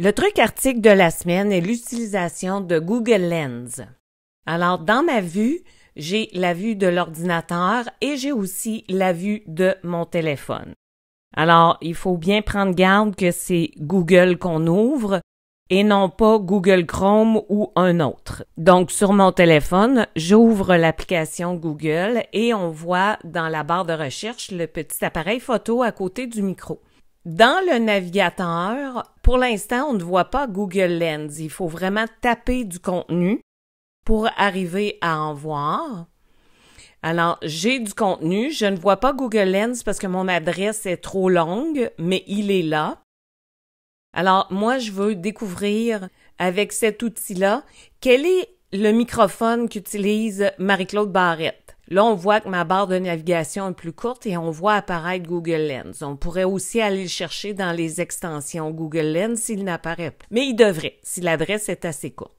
Le truc article de la semaine est l'utilisation de Google Lens. Alors, dans ma vue, j'ai la vue de l'ordinateur et j'ai aussi la vue de mon téléphone. Alors, il faut bien prendre garde que c'est Google qu'on ouvre et non pas Google Chrome ou un autre. Donc sur mon téléphone, j'ouvre l'application Google et on voit dans la barre de recherche le petit appareil photo à côté du micro. Dans le navigateur, pour l'instant, on ne voit pas Google Lens. Il faut vraiment taper du contenu pour arriver à en voir. Alors, j'ai du contenu. Je ne vois pas Google Lens parce que mon adresse est trop longue, mais il est là. Alors, moi, je veux découvrir avec cet outil-là quel est le microphone qu'utilise Marie-Claude Barrette. Là, on voit que ma barre de navigation est plus courte et on voit apparaître Google Lens. On pourrait aussi aller le chercher dans les extensions Google Lens s'il n'apparaît pas. Mais il devrait, si l'adresse est assez courte.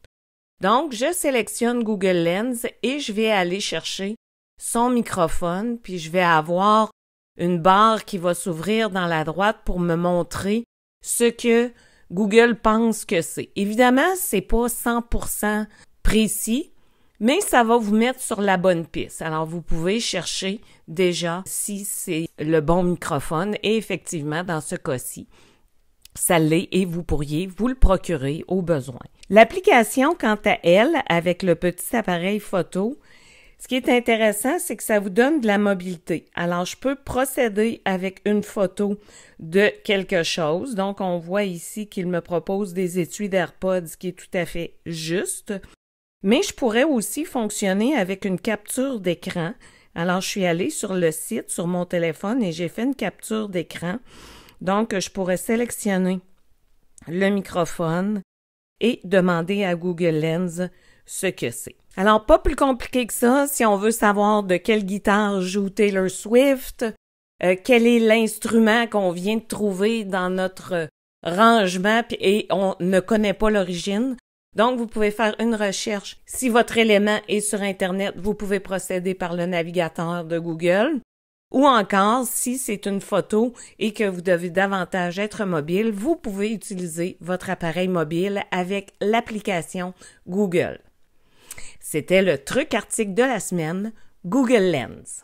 Donc, je sélectionne Google Lens et je vais aller chercher son microphone, puis je vais avoir une barre qui va s'ouvrir dans la droite pour me montrer ce que Google pense que c'est. Évidemment, n'est pas 100% précis, mais ça va vous mettre sur la bonne piste. Alors, vous pouvez chercher déjà si c'est le bon microphone et effectivement, dans ce cas-ci, ça l'est et vous pourriez vous le procurer au besoin. L'application, quant à elle, avec le petit appareil photo, ce qui est intéressant, c'est que ça vous donne de la mobilité. Alors, je peux procéder avec une photo de quelque chose. Donc, on voit ici qu'il me propose des étuis d'AirPods, ce qui est tout à fait juste. Mais je pourrais aussi fonctionner avec une capture d'écran. Alors, je suis allée sur le site, sur mon téléphone, et j'ai fait une capture d'écran. Donc, je pourrais sélectionner le microphone et demander à Google Lens ce que c'est. Alors, pas plus compliqué que ça si on veut savoir de quelle guitare joue Taylor Swift, euh, quel est l'instrument qu'on vient de trouver dans notre euh, rangement et on ne connaît pas l'origine. Donc, vous pouvez faire une recherche. Si votre élément est sur Internet, vous pouvez procéder par le navigateur de Google. Ou encore, si c'est une photo et que vous devez davantage être mobile, vous pouvez utiliser votre appareil mobile avec l'application Google. C'était le truc article de la semaine, Google Lens.